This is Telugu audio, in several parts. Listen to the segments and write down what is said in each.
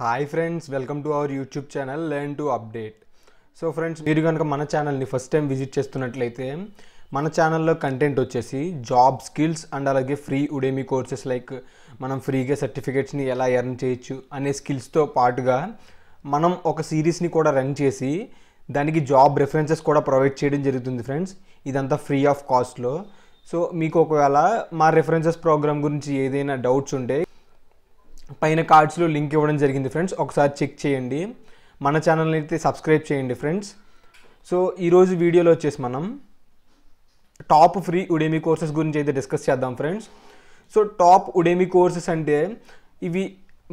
hi friends welcome to our YouTube channel learn to update so friends మీరు కనుక మన ఛానల్ని ఫస్ట్ టైం విజిట్ చేస్తున్నట్లయితే మన ఛానల్లో కంటెంట్ వచ్చేసి జాబ్ స్కిల్స్ అండ్ అలాగే ఫ్రీ ఉడేమీ కోర్సెస్ లైక్ మనం ఫ్రీగా సర్టిఫికేట్స్ని ఎలా ఎర్న్ చేయొచ్చు అనే స్కిల్స్తో పాటుగా మనం ఒక సిరీస్ని కూడా రన్ చేసి దానికి జాబ్ రెఫరెన్సెస్ కూడా ప్రొవైడ్ చేయడం జరుగుతుంది ఫ్రెండ్స్ ఇదంతా ఫ్రీ ఆఫ్ కాస్ట్లో సో మీకు ఒకవేళ మా రెఫరెన్సెస్ ప్రోగ్రామ్ గురించి ఏదైనా డౌట్స్ ఉంటే పైన కార్డ్స్లో లింక్ ఇవ్వడం జరిగింది ఫ్రెండ్స్ ఒకసారి చెక్ చేయండి మన ఛానల్ని అయితే సబ్స్క్రైబ్ చేయండి ఫ్రెండ్స్ సో ఈరోజు వీడియోలో వచ్చేసి మనం టాప్ ఫ్రీ ఉడేమీ కోర్సెస్ గురించి అయితే డిస్కస్ చేద్దాం friends so top Udemy courses అంటే ఇవి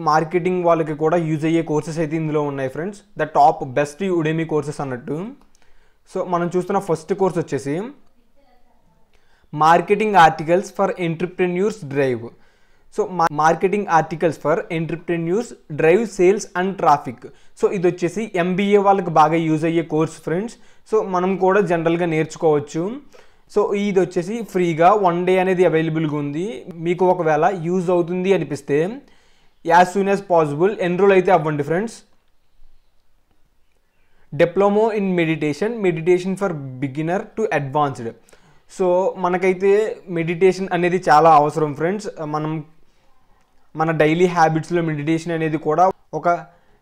మార్కెటింగ్ వాళ్ళకి కూడా యూజ్ అయ్యే కోర్సెస్ అయితే ఇందులో ఉన్నాయి friends the top best Udemy courses అన్నట్టు సో మనం చూస్తున్న ఫస్ట్ కోర్స్ వచ్చేసి marketing articles for entrepreneurs drive so marketing articles for entrepreneurs drive sales and traffic so ఇది వచ్చేసి ఎంబీఏ వాళ్ళకి బాగా యూజ్ అయ్యే కోర్స్ ఫ్రెండ్స్ సో మనం కూడా జనరల్గా నేర్చుకోవచ్చు సో ఇది వచ్చేసి ఫ్రీగా వన్ డే అనేది అవైలబుల్గా ఉంది మీకు ఒకవేళ యూజ్ అవుతుంది అనిపిస్తే as soon as possible enrol అయితే అవ్వండి friends diploma in meditation meditation for beginner to advanced so మనకైతే మెడిటేషన్ అనేది చాలా అవసరం ఫ్రెండ్స్ మనం మన డైలీ హ్యాబిట్స్లో మెడిటేషన్ అనేది కూడా ఒక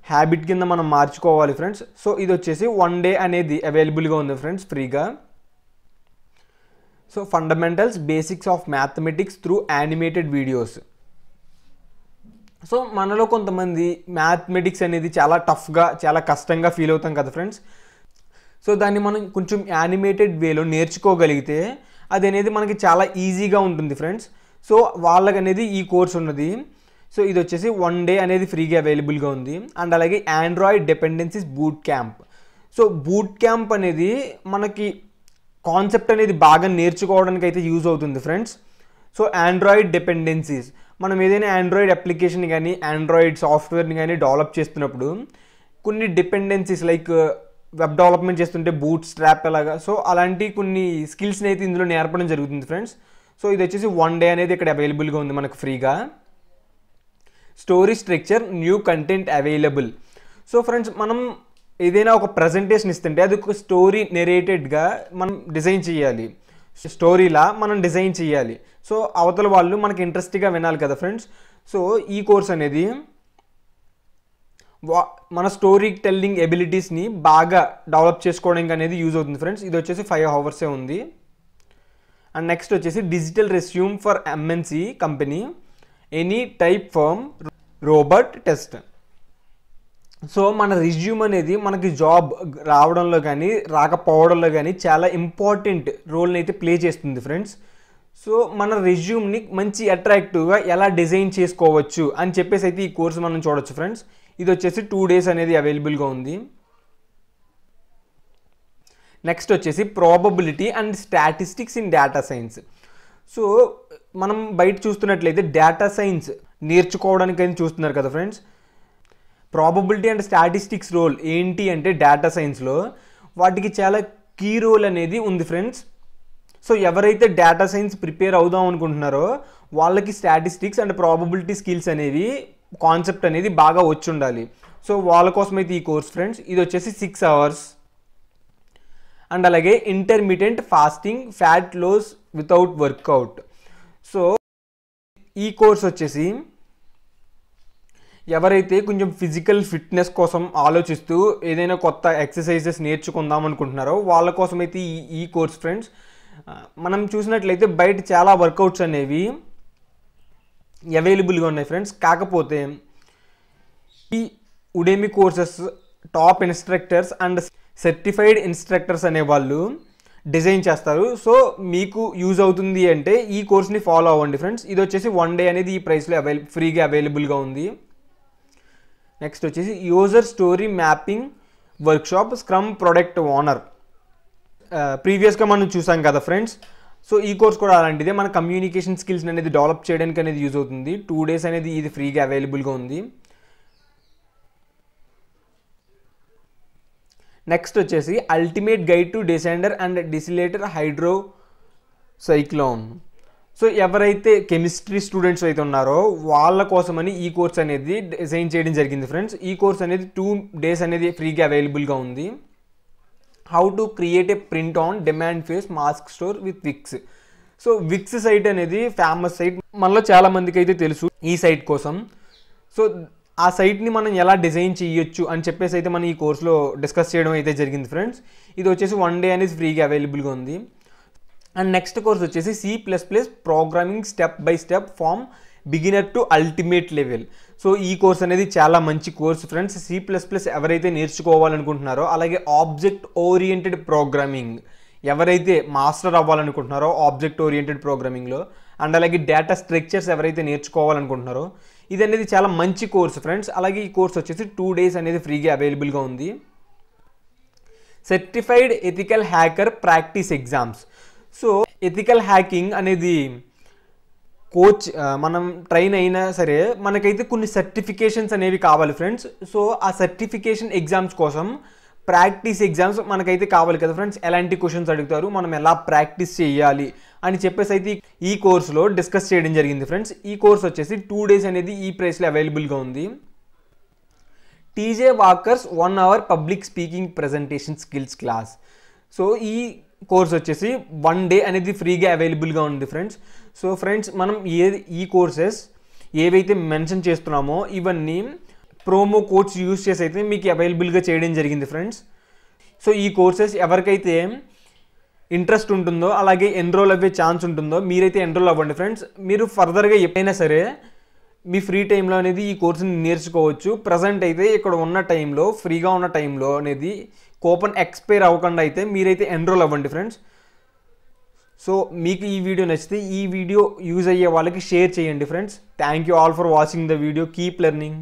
హ్యాబిట్ కింద మనం మార్చుకోవాలి ఫ్రెండ్స్ సో ఇది వచ్చేసి వన్ డే అనేది అవైలబుల్గా ఉంది ఫ్రెండ్స్ ఫ్రీగా so fundamentals basics of mathematics through animated videos so మనలో కొంతమంది మ్యాథమెటిక్స్ అనేది చాలా టఫ్గా చాలా కష్టంగా ఫీల్ అవుతాం కదా ఫ్రెండ్స్ సో దాన్ని మనం కొంచెం యానిమేటెడ్ వేలో నేర్చుకోగలిగితే అది అనేది మనకి చాలా ఈజీగా ఉంటుంది ఫ్రెండ్స్ సో వాళ్ళకనేది ఈ కోర్స్ ఉన్నది సో ఇది వచ్చేసి వన్ డే అనేది ఫ్రీగా అవైలబుల్గా ఉంది అండ్ అలాగే Android dependencies boot camp so boot camp అనేది మనకి కాన్సెప్ట్ అనేది బాగా నేర్చుకోవడానికి అయితే యూజ్ అవుతుంది ఫ్రెండ్స్ సో ఆండ్రాయిడ్ డిపెండెన్సీస్ మనం ఏదైనా ఆండ్రాయిడ్ అప్లికేషన్ కానీ ఆండ్రాయిడ్ సాఫ్ట్వేర్ని కానీ డెవలప్ చేస్తున్నప్పుడు కొన్ని డిపెండెన్సీస్ లైక్ వెబ్ డెవలప్మెంట్ చేస్తుంటే బూట్ స్ట్రాప్ ఎలాగా సో అలాంటి కొన్ని స్కిల్స్ని అయితే ఇందులో నేర్పడం జరుగుతుంది ఫ్రెండ్స్ సో ఇది వచ్చేసి వన్ డే అనేది ఇక్కడ అవైలబుల్గా ఉంది మనకు ఫ్రీగా story structure new content available so friends మనం ఏదైనా ఒక ప్రజెంటేషన్ ఇస్తుంటే అది ఒక స్టోరీ నెరేటెడ్గా మనం డిజైన్ చేయాలి స్టోరీలా మనం డిజైన్ చేయాలి సో అవతల వాళ్ళు మనకి ఇంట్రెస్ట్గా వినాలి కదా ఫ్రెండ్స్ సో ఈ కోర్స్ అనేది వా మన స్టోరీ టెల్లింగ్ ఎబిలిటీస్ని బాగా డెవలప్ చేసుకోవడానికి అనేది యూజ్ అవుతుంది ఫ్రెండ్స్ ఇది వచ్చేసి ఫైవ్ అవర్సే ఉంది అండ్ నెక్స్ట్ వచ్చేసి digital resume for MNC company any type firm robot test so మన రిజ్యూమ్ అనేది మనకి జాబ్ రావడంలో కానీ రాకపోవడంలో కానీ చాలా ఇంపార్టెంట్ రోల్ని అయితే ప్లే చేస్తుంది ఫ్రెండ్స్ సో మన రెజ్యూమ్ని మంచి అట్రాక్టివ్గా ఎలా డిజైన్ చేసుకోవచ్చు అని చెప్పేసి అయితే ఈ కోర్సు మనం చూడొచ్చు ఫ్రెండ్స్ ఇది వచ్చేసి టూ డేస్ అనేది అవైలబుల్గా ఉంది నెక్స్ట్ వచ్చేసి probability and statistics in data science so మనం బయట చూస్తున్నట్లయితే డేటా సైన్స్ నేర్చుకోవడానికైనా చూస్తున్నారు కదా friends probability and statistics role ఏంటి అంటే డేటా సైన్స్లో వాటికి చాలా కీ రోల్ అనేది ఉంది ఫ్రెండ్స్ సో ఎవరైతే డేటా సైన్స్ ప్రిపేర్ అవుదాం అనుకుంటున్నారో వాళ్ళకి స్టాటిస్టిక్స్ అండ్ ప్రాబబిలిటీ స్కిల్స్ అనేవి కాన్సెప్ట్ అనేది బాగా వచ్చి ఉండాలి సో వాళ్ళ కోసం అయితే ఈ కోర్స్ ఫ్రెండ్స్ ఇది వచ్చేసి సిక్స్ అవర్స్ అండ్ అలాగే intermediate fasting fat loss without workout so ఈ కోర్స్ వచ్చేసి ఎవరైతే కొంచెం ఫిజికల్ ఫిట్నెస్ కోసం ఆలోచిస్తూ ఏదైనా కొత్త ఎక్సర్సైజెస్ నేర్చుకుందాం అనుకుంటున్నారో వాళ్ళ కోసం అయితే ఈ ఈ కోర్స్ ఫ్రెండ్స్ మనం చూసినట్లయితే బయట చాలా వర్కౌట్స్ అనేవి అవైలబుల్గా ఉన్నాయి ఫ్రెండ్స్ కాకపోతే ఈ Udemy courses top instructors and certified instructors అనేవాళ్ళు డిజైన్ చేస్తారు సో మీకు యూజ్ అవుతుంది అంటే ఈ కోర్స్ని ఫాలో అవ్వండి ఫ్రెండ్స్ ఇది వచ్చేసి వన్ డే అనేది ఈ ప్రైస్లో అవైల ఫ్రీగా అవైలబుల్గా ఉంది నెక్స్ట్ వచ్చేసి user story mapping workshop scrum product owner ప్రీవియస్గా మనం చూసాం కదా ఫ్రెండ్స్ సో ఈ కోర్స్ కూడా అలాంటిదే మన కమ్యూనికేషన్ స్కిల్స్ అనేది డెవలప్ చేయడానికి అనేది యూజ్ అవుతుంది టూ డేస్ అనేది ఇది ఫ్రీగా అవైలబుల్గా ఉంది నెక్స్ట్ వచ్చేసి ultimate guide to desander and desilter hydrocyclone so ఎవరైతే కెమిస్ట్రీ స్టూడెంట్స్ అయితే ఉన్నారో వాళ్ళ కోసమని ఈ కోర్స్ అనేది డిజైన్ చేయడం జరిగింది ఫ్రెండ్స్ ఈ కోర్స్ అనేది టూ డేస్ అనేది ఫ్రీగా అవైలబుల్గా ఉంది how to create a print on demand face mask store with Wix so Wix site అనేది ఫేమస్ సైట్ మనలో చాలామందికి అయితే తెలుసు ఈ సైట్ కోసం సో ఆ సైట్ని మనం ఎలా డిజైన్ చేయొచ్చు అని చెప్పేసి అయితే మనం ఈ కోర్సులో డిస్కస్ చేయడం అయితే జరిగింది ఫ్రెండ్స్ ఇది వచ్చేసి వన్ డే అనేది ఫ్రీగా అవైలబుల్గా ఉంది అండ్ నెక్స్ట్ కోర్స్ వచ్చేసి C plus plus programming step by step from beginner to ultimate level so ఈ కోర్స్ అనేది చాలా మంచి course friends C plus plus ఎవరైతే నేర్చుకోవాలనుకుంటున్నారో అలాగే ఆబ్జెక్ట్ ఓరియంటెడ్ ప్రోగ్రామింగ్ ఎవరైతే మాస్టర్ అవ్వాలనుకుంటున్నారో ఆబ్జెక్ట్ ఓరియంటెడ్ ప్రోగ్రామింగ్లో అండ్ అలాగే డేటా స్ట్రక్చర్స్ ఎవరైతే నేర్చుకోవాలనుకుంటున్నారో ఇది అనేది చాలా మంచి కోర్స్ ఫ్రెండ్స్ అలాగే ఈ కోర్స్ వచ్చేసి టూ డేస్ అనేది ఫ్రీగా అవైలబుల్గా ఉంది certified ethical hacker practice exams so ethical hacking అనేది కోచ్ మనం ట్రైన్ అయినా సరే మనకైతే కొన్ని సర్టిఫికేషన్స్ అనేవి కావాలి ఫ్రెండ్స్ సో ఆ సర్టిఫికేషన్ ఎగ్జామ్స్ కోసం ప్రాక్టీస్ ఎగ్జామ్స్ మనకైతే కావాలి కదా ఫ్రెండ్స్ ఎలాంటి క్వశ్చన్స్ అడుగుతారు మనం ఎలా ప్రాక్టీస్ చేయాలి అని చెప్పేసి అయితే ఈ కోర్సులో డిస్కస్ చేయడం జరిగింది ఫ్రెండ్స్ ఈ కోర్స్ వచ్చేసి టూ డేస్ అనేది ఈ ప్రైస్లో అవైలబుల్గా ఉంది TJ Walker's one hour public speaking presentation skills class so ఈ కోర్స్ వచ్చేసి వన్ డే అనేది ఫ్రీగా అవైలబుల్గా ఉంది ఫ్రెండ్స్ సో ఫ్రెండ్స్ మనం ఏ ఈ కోర్సెస్ ఏవైతే మెన్షన్ చేస్తున్నామో ఇవన్నీ ప్రోమో కోడ్స్ యూస్ చేసి అయితే మీకు అవైలబుల్గా చేయడం జరిగింది ఫ్రెండ్స్ సో ఈ కోర్సెస్ ఎవరికైతే ఇంట్రెస్ట్ ఉంటుందో అలాగే ఎన్రోల్ అవ్వే ఛాన్స్ ఉంటుందో మీరైతే ఎన్రోల్ అవ్వండి ఫ్రెండ్స్ మీరు ఫర్దర్గా ఎప్పుడైనా సరే మీ ఫ్రీ టైంలో అనేది ఈ కోర్సుని నేర్చుకోవచ్చు ప్రజెంట్ అయితే ఇక్కడ ఉన్న టైంలో ఫ్రీగా ఉన్న టైంలో అనేది కూపన్ ఎక్స్పైర్ అవ్వకుండా అయితే మీరైతే ఎన్రోల్ అవ్వండి ఫ్రెండ్స్ సో మీకు ఈ వీడియో నచ్చితే ఈ వీడియో యూజ్ అయ్యే వాళ్ళకి షేర్ చేయండి friends thank you all for watching the video keep learning